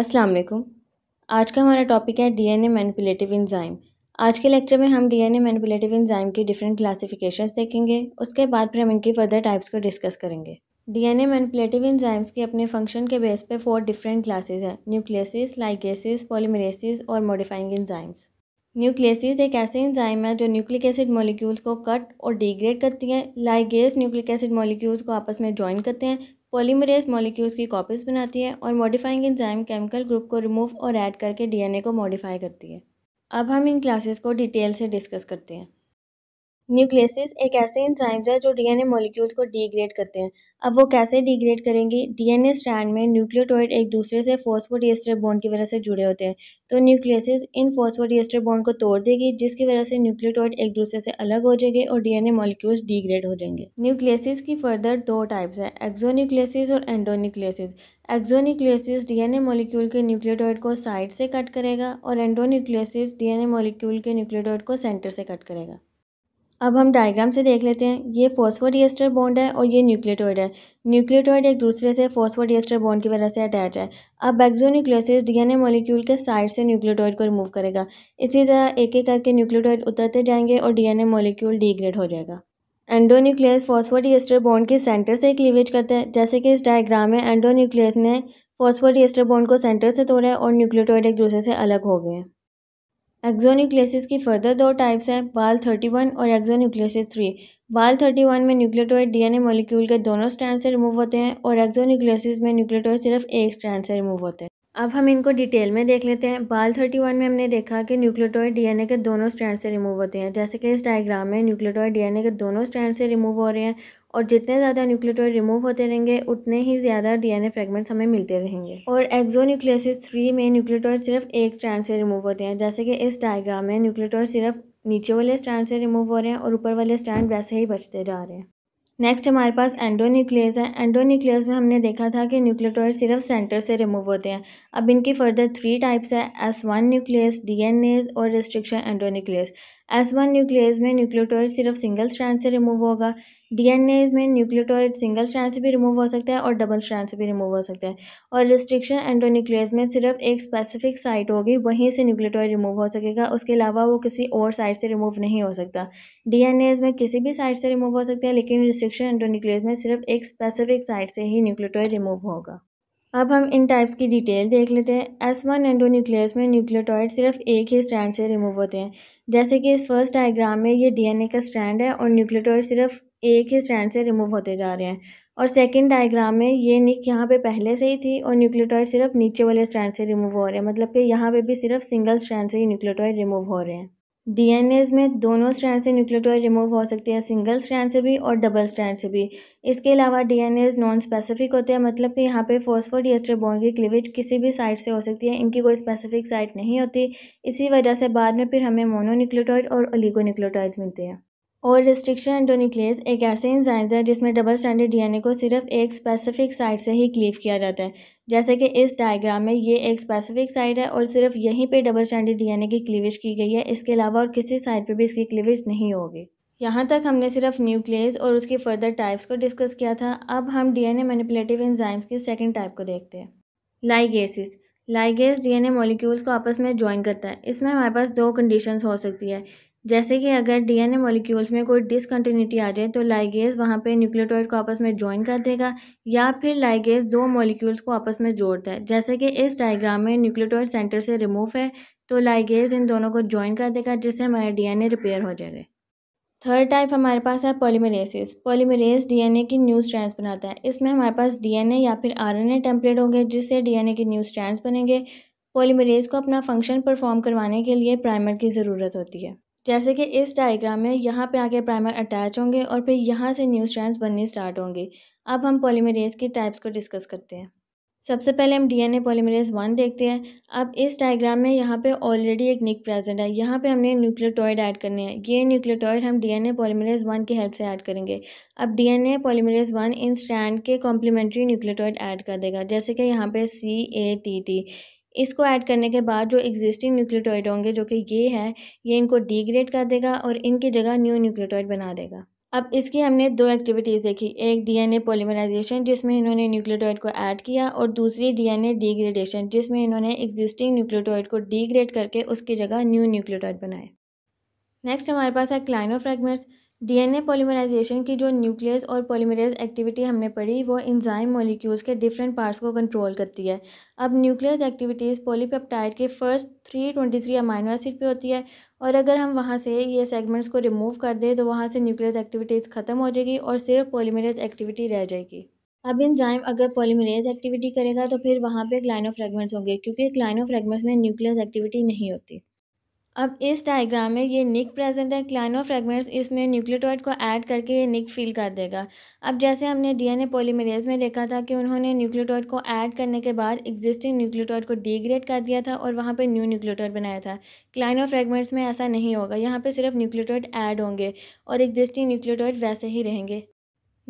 अस्सलाम वालेकुम आज का हमारा टॉपिक है डीएनए मैनिपुलेटिव इंजाइम आज के लेक्चर में हम डीएनए मैनिपुलेटिव एंजाइम की डिफरेंट क्लासिफिकेशंस देखेंगे उसके बाद फिर हम इनकी फर्दर टाइप्स को डिस्कस करेंगे डीएनए मैनिपुलेटिव इंजाइम्स के अपने फंक्शन के बेस पे फोर डिफरेंट क्लासेस हैं न्यूक्लियसिस लाइगेसिस पॉलीमरेसिस और मॉडिफाइंग इन्जाइम्स न्यूक्लियसिस एक ऐसे इंजाइम है जो न्यूक्लिक एसिड मॉलिक्यूल्स को कट और डिग्रेड करती है लाइगेस न्यूक्लिक एसिड मॉलिक्यूल्स को आपस में ज्वाइन करते हैं पॉलीमरेज मॉलिक्यूल्स की कॉपीज़ बनाती है और मॉडिफाइंग एंजाइम केमिकल ग्रुप को रिमूव और ऐड करके डीएनए को मॉडिफाई करती है अब हम इन क्लासेस को डिटेल से डिस्कस करते हैं न्यूक्लियसिस एक ऐसे इंजाइम्स है जो डीएनए मॉलिक्यूल्स को डिग्रेड करते हैं अब वो कैसे डिग्रेड करेंगे डीएनए स्ट्रैंड में न्यूक्लियोटॉइड एक दूसरे से फोस्फोडिएस्टर बॉन्ड की वजह से जुड़े होते हैं तो न्यूक्लियसिस इन फोस्फोडिएस्टर बॉन्ड को तोड़ देगी जिसकी वजह से न्यूक्लियोटॉइड एक दूसरे से अलग हो जाएंगे और ए मॉलिक्यूल्स डिग्रेड हो जाएंगे न्यूक्लियसिस की फर्दर दो टाइप्स हैं एक्जोन्यूक्लियसेस और डी एन ए मॉलिक्यूल के न्यूक्लियोटॉइड को साइड से कट करेगा और एन ए मोलिक्यूल के न्यूक्लियोटॉइड को सेंटर से कट करेगा अब हम डायग्राम से देख लेते हैं ये फोस्फोडिएस्टर बॉन्ड है और ये न्यूक्लियोटॉइड है न्यूक्लियोटॉइड एक दूसरे से फोस्फोडिएस्टर बॉन्ड की वजह से अटैच है अब एन डीएनए मॉलिक्यूल के साइड से न्यूक्लियोटॉइड को रिमूव करेगा इसी तरह एक एक करके न्यूक्लियोटॉइड उतरते जाएंगे और डीएनए मॉलिक्यूल डिग्रेड हो जाएगा एंडोन्यूक्लियस फॉस्फोडिएस्टर बॉन्ड के सेंटर से क्लीवेज करते हैं जैसे कि इस डायग्राम में एंडोन्यूक्लियस ने फॉस्फोडिएस्टर बॉन्ड को सेंटर से तोड़ा है और न्यूक्लियोटॉइड एक दूसरे से अलग हो गए हैं एक्जोन्यूक्लियसिस की फर्दर दो टाइप्स हैं बाल थर्टी वन और exonucleases three Bal thirty one में न्यूक्लियोटोइड डीएनए मॉलिक्यूल के दोनों स्ट्रैंड से रिमूव होते हैं और एक्जोन्यूक्लियसिस में न्यूक्लियोटोइड सिर्फ एक स्ट्रैंड से रिमूव होते हैं अब हम इनको डिटेल में देख लेते हैं बाल थर्टी वन में हमने देखा कि न्यूक्लियोटॉइड डीएनए के दोनों स्ट्रैंड से रिमूव होते हैं जैसे कि इस डायग्राम में न्यूक्लियोटॉइड डीएनए के दोनों स्ट्रैंड से रिमूव हो रहे हैं और जितने ज़्यादा न्यूक्लियोटॉइड रिमूव होते रहेंगे उतने ही ज़्यादा डीएनए फ्रेगमेंट्स हमें मिलते रहेंगे और न्यूक्लियसिस थ्री में न्यूक्लियोटॉइड सिर्फ एक स्ट्रैंड से रिमूव होते हैं जैसे कि इस डायग्राम में न्यूक्लियोटॉइड सिर्फ नीचे वाले स्टैंड से रिमूव हो रहे हैं और ऊपर वाले स्टैंड वैसे ही बचते जा रहे हैं नेक्स्ट हमारे पास एंडोन्यूक्लियस है एंडोन्यूक्लियस में हमने देखा था कि न्यूक्लियोटॉइड सिर्फ सेंटर से रिमूव होते हैं अब इनकी फर्दर थ्री टाइप्स है S one nuclease DNase और restriction endonuclease S one nuclease में न्यूक्लियोटॉइड सिर्फ सिंगल स्ट्रैंड से रिमूव होगा डीएनए में न्यूक्लियोटॉइड सिंगल स्ट्रैंड से भी रिमूव हो सकता है और डबल स्ट्रैंड से भी रिमूव हो सकता है और रिस्ट्रिक्शन एंडोन्यूक्लियस में सिर्फ एक स्पेसिफिक साइट होगी वहीं से न्यूक्लियोटॉइड रिमूव हो सकेगा उसके अलावा वो किसी और साइड से रिमूव नहीं हो सकता एज में किसी भी साइड से रिमूव हो सकता है लेकिन रिस्ट्रिक्शन एंडोन्यूक्लियस में सिर्फ एक स्पेसिफिक साइट से ही न्यूक्लियोटॉइड रिमूव होगा अब हम इन टाइप्स की डिटेल देख लेते हैं एस वन एंडोन्यूक्लियस में न्यूक्लियोटॉइड सिर्फ एक ही स्ट्रैंड से रिमूव होते हैं जैसे कि इस फर्स्ट डायग्राम में ये डीएनए का स्ट्रैंड है और न्यूक्लियोटाइड सिर्फ एक ही स्ट्रैंड से रिमूव होते जा रहे हैं और सेकंड डायग्राम में ये निक यहाँ पे पहले से ही थी और न्यूक्लियोटाइड सिर्फ नीचे वाले स्ट्रैंड से रिमूव हो रहे हैं मतलब कि यहाँ पे भी सिर्फ सिंगल स्ट्रैंड से ही न्यूक्लियोटाइड रिमूव हो रहे हैं डी में दोनों स्ट्रैंड से न्यूक्लियोटाइड रिमूव हो सकते हैं सिंगल स्ट्रैंड से भी और डबल स्ट्रैंड से भी इसके अलावा डी नॉन स्पेसिफिक होते हैं मतलब कि यहाँ पे एस्टर बॉन्ड की क्लिविज किसी भी साइड से हो सकती है इनकी कोई स्पेसिफिक साइट नहीं होती इसी वजह से बाद में फिर हमें मोनो और ओलिगोन्यूक्लियोटाइड्स मिलते हैं और रिस्ट्रिक्शन एंटोनिक्लेज एक ऐसे इंजाइम है जिसमें डबल स्टैंडर्ड डीएनए को सिर्फ एक स्पेसिफिक साइड से ही क्लीव किया जाता है जैसे कि इस डायग्राम में ये एक स्पेसिफिक साइड है और सिर्फ यहीं पे डबल स्टैंडर्ड डीएनए की क्लीवेज की गई है इसके अलावा और किसी साइड पे भी इसकी क्लीवेज नहीं होगी यहाँ तक हमने सिर्फ न्यूक्लियस और उसकी फर्दर टाइप्स को डिस्कस किया था अब हम डीएनए मैनिपुलेटिव एंजाइम्स की सेकेंड टाइप को देखते हैं लाइगेसिस लाइगेस डीएनए मॉलिक्यूल्स को आपस में ज्वाइन करता है इसमें हमारे पास दो कंडीशंस हो सकती है जैसे कि अगर डीएनए मॉलिक्यूल्स में कोई डिसकन्टीन्यूटी आ जाए तो लाइगेज वहाँ पे न्यूक्लियोटाइड को आपस में ज्वाइन कर देगा या फिर लाइगेज दो मॉलिक्यूल्स को आपस में जोड़ता है जैसे कि इस डायग्राम में न्यूक्लियोटाइड सेंटर से रिमूव है तो लाइगेज इन दोनों को ज्वाइन कर देगा जिससे हमारे डीएनए रिपेयर हो जाएगा थर्ड टाइप हमारे पास है पॉलीमरेसिस पॉलीमरेस डीएनए की न्यू स्ट्रैंड्स बनाता है इसमें हमारे पास डीएनए या फिर आरएनए टेम्पलेट होंगे जिससे डीएनए की न्यू स्ट्रैंड्स बनेंगे पॉलीमरेस को अपना फंक्शन परफॉर्म करवाने के लिए प्राइमर की ज़रूरत होती है जैसे कि इस डायग्राम में यहाँ पे आके प्राइमर अटैच होंगे और फिर यहाँ से न्यू स्ट्रैंड्स बननी स्टार्ट होंगे अब हम पॉलीमरेज की टाइप्स को डिस्कस करते हैं सबसे पहले हम डीएनए पॉलीमरेज वन देखते हैं अब इस डायग्राम में यहाँ पे ऑलरेडी एक निक प्रेजेंट है यहाँ पे हमने न्यूक्लियोटॉइड ऐड करने हैं ये न्यूक्लियोटॉइड हम डीएनए पॉलीमरेज वन की हेल्प से ऐड करेंगे अब डीएनए पॉलीमरेज वन इन स्ट्रैंड के कॉम्प्लीमेंट्री न्यूक्लियोटॉइड ऐड कर देगा जैसे कि यहाँ पे सी ए टी टी इसको ऐड करने के बाद जो एग्जिस्टिंग न्यूक्लियोटाइड होंगे जो कि ये हैं ये इनको डिग्रेड कर देगा और इनकी जगह न्यू न्यूक्लियोटाइड बना देगा अब इसकी हमने दो एक्टिविटीज़ देखी एक डीएनए पॉलीमराइजेशन जिसमें इन्होंने न्यूक्लियोटाइड को ऐड किया और दूसरी डीएनए डिग्रेडेशन जिसमें इन्होंने एग्जिस्टिंग न्यूक्लियोटाइड को डिग्रेड करके उसकी जगह न्यू न्यूक्लियोटाइड बनाए नेक्स्ट हमारे पास है क्लाइनो फ्रेगमेंट्स डीएनए पॉलीमराइजेशन की जो न्यूक्लियस और पॉलीमराइज एक्टिविटी हमने पढ़ी वो इंजाइम मॉलिक्यूल्स के डिफरेंट पार्ट्स को कंट्रोल करती है अब न्यूक्लियस एक्टिविटीज़ पॉलीपेप्टाइड के first three twenty three amino acid पे होती है और अगर हम वहाँ से ये सेगमेंट्स को रिमूव कर दें तो वहाँ से न्यूक्लियस एक्टिविटीज़ ख़त्म हो जाएगी और सिर्फ पॉलीमराइज एक्टिविटी रह जाएगी अब इंजाइम अगर पॉलीमराइज एक्टिविटी करेगा तो फिर वहाँ पर क्लाइनो फ्रेगमेंट्स होंगे क्योंकि क्लाइनो फ्रेगमेंट्स में न्यूक्लियस एक्टिविटी नहीं होती अब इस डायग्राम में ये निक प्रेजेंट है क्लाइनो फ्रेगमेंट्स इसमें न्यूक्लियोटाइड को ऐड करके ये निक फील कर देगा अब जैसे हमने डीएनए पॉलीमरेज में देखा था कि उन्होंने न्यूक्लियोटाइड को ऐड करने के बाद एग्जिस्टिंग न्यूक्लियोटाइड को डिग्रेड कर दिया था और वहाँ पे न्यू न्यूक्लियोटाइड बनाया था क्लाइनो फ्रेगमेंट्स में ऐसा नहीं होगा यहाँ पर सिर्फ न्यूक्लियोटाइड ऐड होंगे और एग्जिस्टिंग न्यूक्लियोटाइड वैसे ही रहेंगे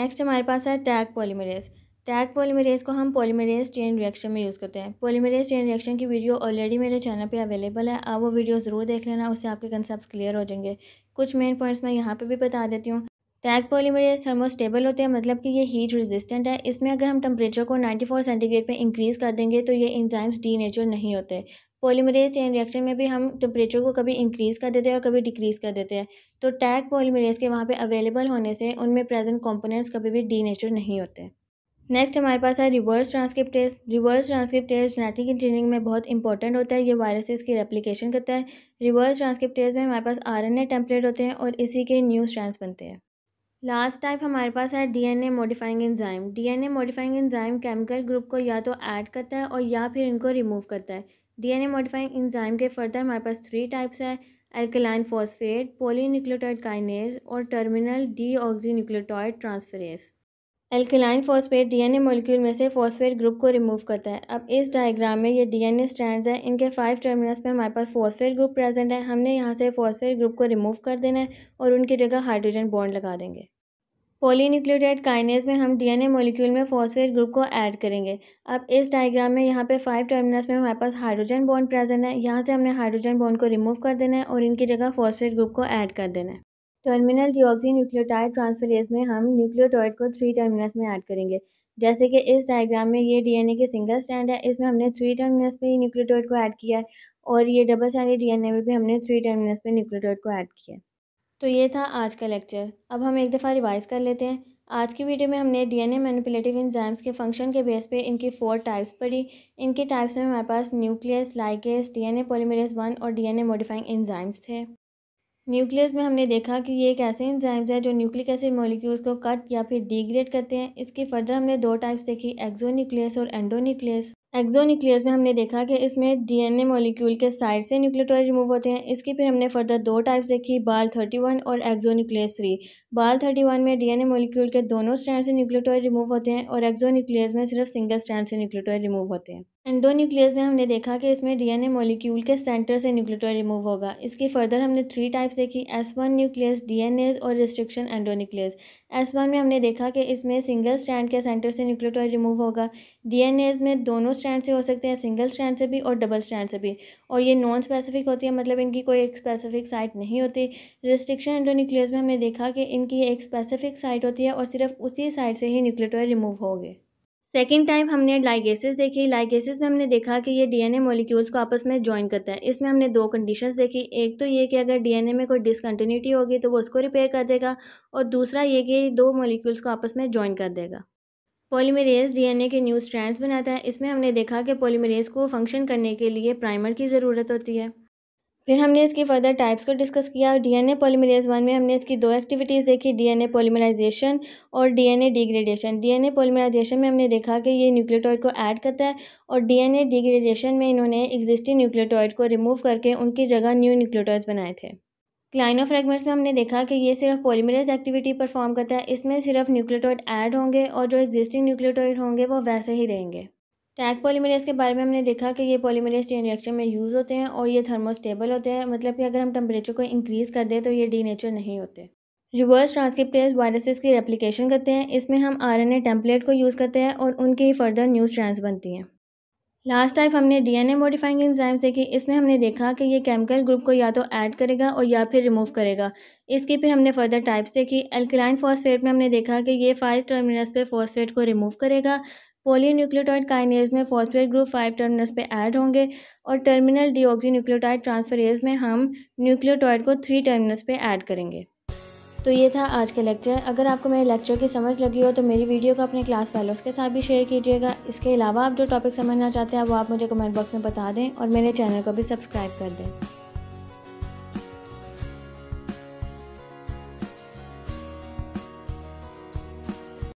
नेक्स्ट हमारे पास है टैग पॉलीमरेज टैग पॉलीमरेज को हम पॉलीमरेज चेन रिएक्शन में यूज़ करते हैं पॉलीमरेज चेन रिएक्शन की वीडियो ऑलरेडी मेरे चैनल पे अवेलेबल है आप वो वीडियो ज़रूर देख लेना उससे आपके कंसेप्ट क्लियर हो जाएंगे कुछ मेन पॉइंट्स मैं यहाँ पे भी बता देती हूँ टैग पॉलीमरेज थर्मोस्टेबल होते हैं मतलब कि ये हीट रेजिस्टेंट है इसमें अगर हम टेम्परेचर को फोर सेंटीग्रेड पर इंक्रीज़ कर देंगे तो ये डी नेचुर नहीं होते पॉलीमरेज चेन रिएक्शन में भी हम टेम्परेचर को कभी इंक्रीज़ कर देते हैं और कभी डिक्रीज़ कर देते हैं तो टैग पॉलीमरेज के वहाँ पर अवेलेबल होने से उनमें प्रेजेंट कॉम्पोनेंट्स कभी भी नेचुर नहीं होते नेक्स्ट हमारे पास है reverse transcriptase reverse transcriptase genetic engineering में बहुत इंपॉर्टेंट होता है ये वायरसेस की रेप्लिकेशन करता है रिवर्स ट्रांसक्रिप्ट टेस्ट में हमारे पास आरएनए टेम्पलेट होते हैं और इसी के न्यू स्ट्रैंड्स बनते हैं लास्ट टाइप हमारे पास है DNA modifying enzyme DNA modifying enzyme chemical group को या तो ऐड करता है और या फिर इनको रिमूव करता है डीएनए मॉडिफाइंग एंजाइम के फर्दर हमारे पास थ्री टाइप्स है एल्कलाइन फॉस्फेट पोलीन्यूक्लियोटाइड काइनेज और terminal D transferase alkaline phosphate DNA molecule में से फॉस्फेट ग्रुप को रिमूव करता है अब इस डायग्राम में ये डीएनए स्ट्रैंड्स हैं इनके फाइव टर्मिनल्स पे हमारे पास फॉस्फेट ग्रुप प्रेजेंट है हमने यहाँ से फॉस्फेट ग्रुप को रिमूव कर देना है और उनकी जगह हाइड्रोजन बॉन्ड लगा देंगे पोलीन्यूक्लियोटाइड काइनेज में हम डी मॉलिक्यूल में फॉस्फेट ग्रुप को ऐड करेंगे अब इस डायग्राम में यहाँ पर फाइव टर्मिनल्स में हमारे पास हाइड्रोजन बॉन्ड प्रेजेंट है यहाँ से हमने हाइड्रोजन बॉन्ड को रिमूव कर देना है और इनकी जगह फॉस्फेट ग्रुप को ऐड कर देना है टर्मिनल डिऑक्सी न्यूक्लियोटाइड ट्रांसफरेज में हम न्यूक्लियोटाइड को थ्री टर्मिनल्स में ऐड करेंगे जैसे कि इस डायग्राम में ये डीएनए के सिंगल स्टैंड है इसमें हमने थ्री टर्मिनल्स पे ही न्यूक्लियोटाइड को ऐड किया है और ये डबल स्टैंडेड डीएनए में भी हमने थ्री टर्मिनल्स पे न्यूक्लियोटाइड को ऐड किया तो ये था आज का लेक्चर अब हम एक दफ़ा रिवाइज़ कर लेते हैं आज की वीडियो में हमने डीएनए मैनिपुलेटिव एंजाइम्स के फंक्शन के बेस पे इनकी फोर टाइप्स पढ़ी इनके टाइप्स में हमारे पास nuclease ligase DNA polymerase one और डीएनए मॉडिफाइंग एंजाइम्स थे न्यूक्लियस में हमने देखा कि ये एक ऐसे इंजाइम्स है जो न्यूक्लिक एसिड मॉलिक्यूल्स को कट या फिर डिग्रेड करते हैं इसकी फर्दर हमने दो टाइप्स देखी एक्जो न्यूक्लियस और एंडो न्यूक्लियस एक्जो न्यूक्लियस में हमने देखा कि इसमें डीएनए मॉलिक्यूल के साइड से न्यूक्लियोटाइड रिमूव होते हैं इसकी फिर हमने फर्दर दो टाइप्स देखी बाल थर्टी वन और exonuclease three Bal thirty one में डीएनए मॉलिक्यूल के दोनों स्टैंड से न्यूक्लियोटाइड रिमूव होते हैं और एक्जो न्यूक्लियस में सिर्फ सिंगल स्टैंड से न्यूक्लियोटाइड रिमूव होते हैं एंडो न्यूक्लियस में हमने देखा कि इसमें डीएनए मॉलिक्यूल के सेंटर से न्यूक्लियोटाइड रिमूव होगा इसकी फर्दर हमने थ्री टाइप्स देखी एस वन न्यूक्लियस एज और restriction endonuclease S one में हमने देखा कि इसमें सिंगल स्ट्रैंड के सेंटर से न्यूक्लियोटाइड रिमूव होगा एज में दोनों स्ट्रैंड से हो सकते हैं सिंगल स्ट्रैंड से भी और डबल स्ट्रैंड से भी और ये नॉन स्पेसिफिक होती है मतलब इनकी कोई एक स्पेसिफिक साइट नहीं होती रिस्ट्रिक्शन एंडो न्यूक्लियस में हमने देखा कि इनकी एक स्पेसिफिक साइट होती है और सिर्फ उसी साइट से ही न्यूक्लियोटाइड रिमूव होगी सेकेंड टाइम हमने लाइगेसिस देखी लाइगेसिस में हमने देखा कि ये डीएनए मॉलिक्यूल्स को आपस में ज्वाइन करता है इसमें हमने दो कंडीशंस देखी एक तो ये कि अगर डीएनए में कोई डिसकन्टीन्यूटी होगी तो वो उसको रिपेयर कर देगा और दूसरा ये कि दो मॉलिक्यूल्स को आपस में ज्वाइन कर देगा पॉलीमरेज डीएनए के न्यू स्ट्रैंड्स बनाता है इसमें हमने देखा कि पॉलीमरेज को फंक्शन करने के लिए प्राइमर की ज़रूरत होती है फिर हमने इसकी फर्दर टाइप्स को डिस्कस किया डीएनए पॉलीमराइज़ वन में हमने इसकी दो एक्टिविटीज़ देखी डीएनए पॉलीमराइजेशन और डीएनए डिग्रेडेशन डीएनए पॉलीमराइजेशन में हमने देखा कि ये न्यूक्लियोटाइड को ऐड करता है और डीएनए डिग्रेडेशन में इन्होंने एग्जिस्टिंग न्यूक्लियोटाइड को रिमूव करके उनकी जगह न्यू न्यूक्लियोटाइड्स बनाए थे क्लाइनो फ्रेगमेंट्स में हमने देखा कि ये सिर्फ पॉलीमराइज एक्टिविटी परफॉर्म करता है इसमें सिर्फ न्यूक्लियोटाइड ऐड होंगे और जो एग्जिस्टिंग न्यूक्लियोटाइड होंगे वो वैसे ही रहेंगे टैग पॉलीमरेज के बारे में हमने देखा कि ये पॉलीमरेज चेन रिएक्शन में यूज़ होते हैं और ये थर्मोस्टेबल होते हैं मतलब कि अगर हम टेम्परेचर को इंक्रीज़ कर दें तो ये डी नहीं होते रिवर्स ट्रांसक्रिप्टेज वायरसेस की रेप्लीकेशन करते हैं इसमें हम आरएनए टेम्पलेट को यूज़ करते हैं और उनकी फर्दर न्यूज ट्रांस बनती हैं लास्ट टाइप हमने डीएनए मॉडिफाइंग एंजाइम से की इसमें हमने देखा कि ये केमिकल ग्रुप को या तो ऐड करेगा और या फिर रिमूव करेगा इसकी फिर हमने फर्दर टाइप्स देखी एल्कलाइन फॉस्फेट में हमने देखा कि ये फाइव टर्मिनल्स पे फॉस्फेट को रिमूव करेगा पोलीन्यूक्लियोटाइड काइनेज में फॉस्फेट ग्रुप फाइव टर्मिनल्स पे ऐड होंगे और टर्मिनल डीऑक्सी न्यूक्लियोटाइड ट्रांसफरेज में हम न्यूक्लियोटाइड को थ्री टर्मिनल्स पे ऐड करेंगे तो ये था आज का लेक्चर अगर आपको मेरे लेक्चर की समझ लगी हो तो मेरी वीडियो को अपने क्लास फेलोज़ के साथ भी शेयर कीजिएगा इसके अलावा आप जो टॉपिक समझना चाहते हैं वो आप मुझे कमेंट बॉक्स में बता दें और मेरे चैनल को भी सब्सक्राइब कर दें